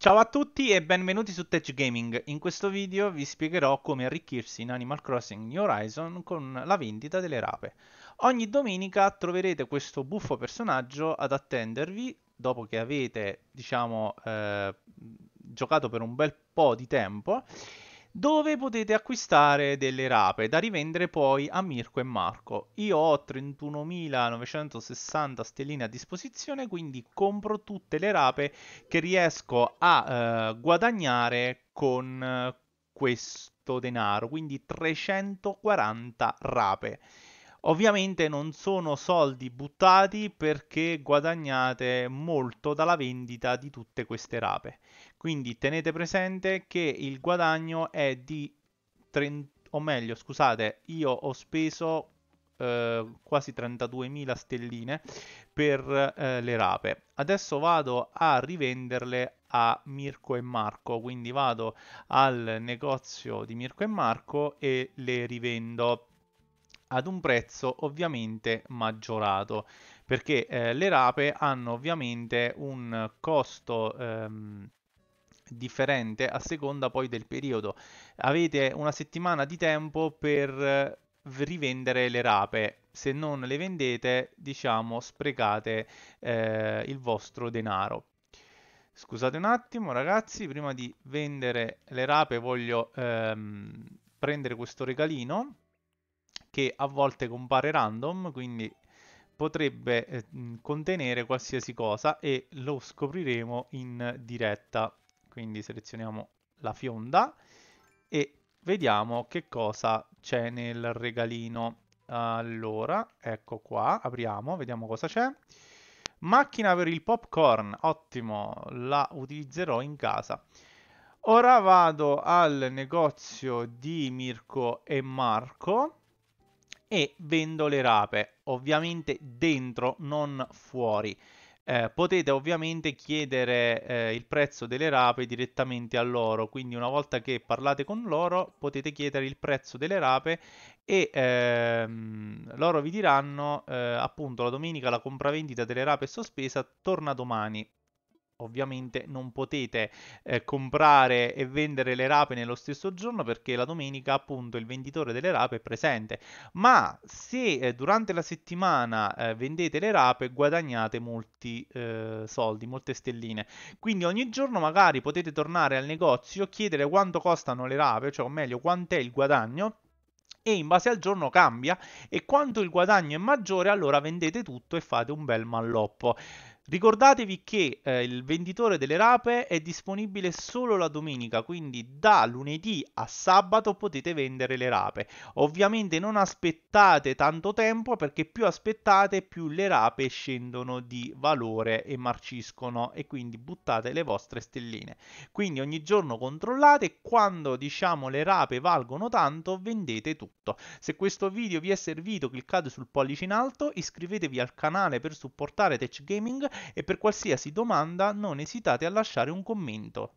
Ciao a tutti e benvenuti su Tech Gaming. In questo video vi spiegherò come arricchirsi in Animal Crossing New Horizon con la vendita delle rape. Ogni domenica troverete questo buffo personaggio ad attendervi dopo che avete, diciamo, eh, giocato per un bel po' di tempo dove potete acquistare delle rape da rivendere poi a Mirko e Marco. Io ho 31.960 stelline a disposizione, quindi compro tutte le rape che riesco a eh, guadagnare con eh, questo denaro, quindi 340 rape. Ovviamente non sono soldi buttati perché guadagnate molto dalla vendita di tutte queste rape. Quindi tenete presente che il guadagno è di 30, o meglio, scusate, io ho speso eh, quasi 32.000 stelline per eh, le rape. Adesso vado a rivenderle a Mirko e Marco, quindi vado al negozio di Mirko e Marco e le rivendo ad un prezzo ovviamente maggiorato perché eh, le rape hanno ovviamente un costo ehm, differente a seconda poi del periodo. Avete una settimana di tempo per eh, rivendere le rape. Se non le vendete, diciamo, sprecate eh, il vostro denaro. Scusate un attimo, ragazzi, prima di vendere le rape voglio ehm, prendere questo regalino che a volte compare random, quindi potrebbe eh, contenere qualsiasi cosa e lo scopriremo in diretta. Quindi selezioniamo la fionda e vediamo che cosa c'è nel regalino. Allora, ecco qua, apriamo, vediamo cosa c'è. Macchina per il popcorn, ottimo, la utilizzerò in casa. Ora vado al negozio di Mirko e Marco e vendo le rape, ovviamente dentro, non fuori. Eh, potete ovviamente chiedere eh, il prezzo delle rape direttamente a loro, quindi una volta che parlate con loro potete chiedere il prezzo delle rape e ehm, loro vi diranno eh, appunto la domenica la compravendita delle rape è sospesa, torna domani ovviamente non potete eh, comprare e vendere le rape nello stesso giorno perché la domenica appunto il venditore delle rape è presente ma se eh, durante la settimana eh, vendete le rape guadagnate molti eh, soldi molte stelline quindi ogni giorno magari potete tornare al negozio chiedere quanto costano le rape cioè o meglio quant'è il guadagno e in base al giorno cambia e quanto il guadagno è maggiore allora vendete tutto e fate un bel malloppo Ricordatevi che eh, il venditore delle rape è disponibile solo la domenica, quindi da lunedì a sabato potete vendere le rape. Ovviamente non aspettate tanto tempo perché più aspettate più le rape scendono di valore e marciscono e quindi buttate le vostre stelline. Quindi ogni giorno controllate quando diciamo le rape valgono tanto vendete tutto. Se questo video vi è servito cliccate sul pollice in alto, iscrivetevi al canale per supportare Tech Gaming e per qualsiasi domanda non esitate a lasciare un commento.